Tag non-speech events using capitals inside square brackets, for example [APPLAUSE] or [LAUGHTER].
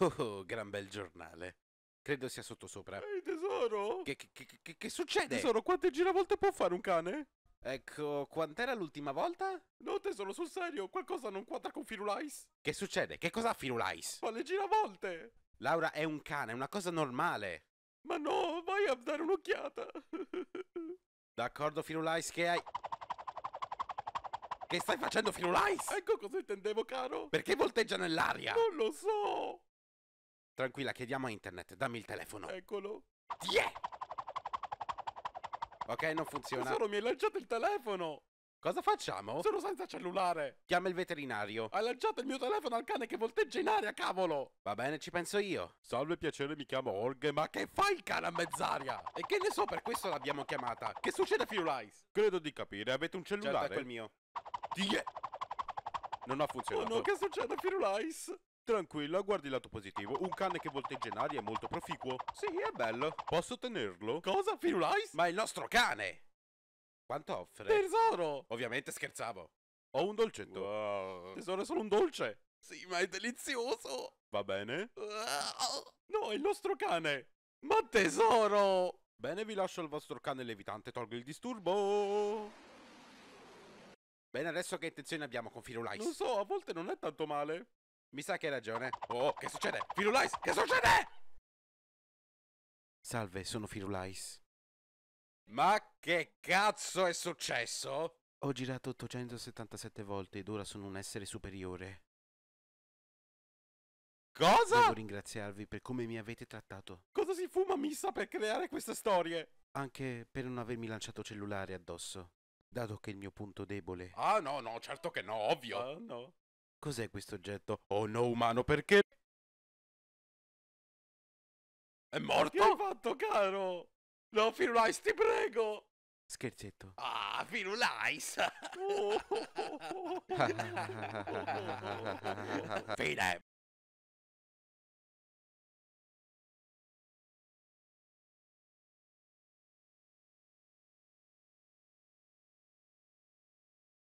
Oh, gran bel giornale. Credo sia sottosopra. Ehi, tesoro! Che, che, che, che succede? Tesoro, quante giravolte può fare un cane? Ecco, quant'era l'ultima volta? No, tesoro, sul serio, qualcosa non quadra con Firulais. Che succede? Che cosa ha Firulais? Fa le giravolte! Laura è un cane, è una cosa normale. Ma no, vai a dare un'occhiata. [LAUGHS] D'accordo, Firulais, che hai... Che stai facendo, Firulais? Ecco cosa intendevo, caro. Perché volteggia nell'aria? Non lo so. Tranquilla, chiediamo a internet. Dammi il telefono. Eccolo. Yeah! Ok, non funziona. Solo mi hai lanciato il telefono. Cosa facciamo? Sono senza cellulare. Chiama il veterinario. Hai lanciato il mio telefono al cane che volteggia in aria, cavolo. Va bene, ci penso io. Salve, piacere, mi chiamo Org. Ma che fa il cane a mezz'aria? E che ne so, per questo l'abbiamo chiamata. Che succede, Firulais? Credo di capire, avete un cellulare? Certo, è quel mio. Die! Non ha funzionato. Oh no, che succede, Firulais? Tranquilla, guardi il lato positivo. Un cane che volteggia in aria è molto proficuo. Sì, è bello. Posso tenerlo? Cosa, Firulais? Ma è il nostro cane! Quanto offre? Tesoro! Ovviamente scherzavo. Ho un dolcetto. Wow. Tesoro, è solo un dolce. Sì, ma è delizioso. Va bene? No, è il nostro cane. Ma tesoro! Bene, vi lascio al vostro cane levitante. Tolgo il disturbo. Bene, adesso che intenzioni abbiamo con Firulais? Non so, a volte non è tanto male. Mi sa che hai ragione. Oh, che succede? Firulais, che succede? Salve, sono Firulais. Ma che cazzo è successo? Ho girato 877 volte ed ora sono un essere superiore. Cosa? Devo ringraziarvi per come mi avete trattato. Cosa si fuma missa per creare queste storie? Anche per non avermi lanciato cellulare addosso, dato che è il mio punto debole. Ah no, no, certo che no, ovvio. Ah no. Cos'è questo oggetto? Oh no, umano, perché? È morto? Che hai fatto, caro? No, Firulais, ti prego! Scherzetto. Ah, Firulais! Oh. [LAUGHS] Fine!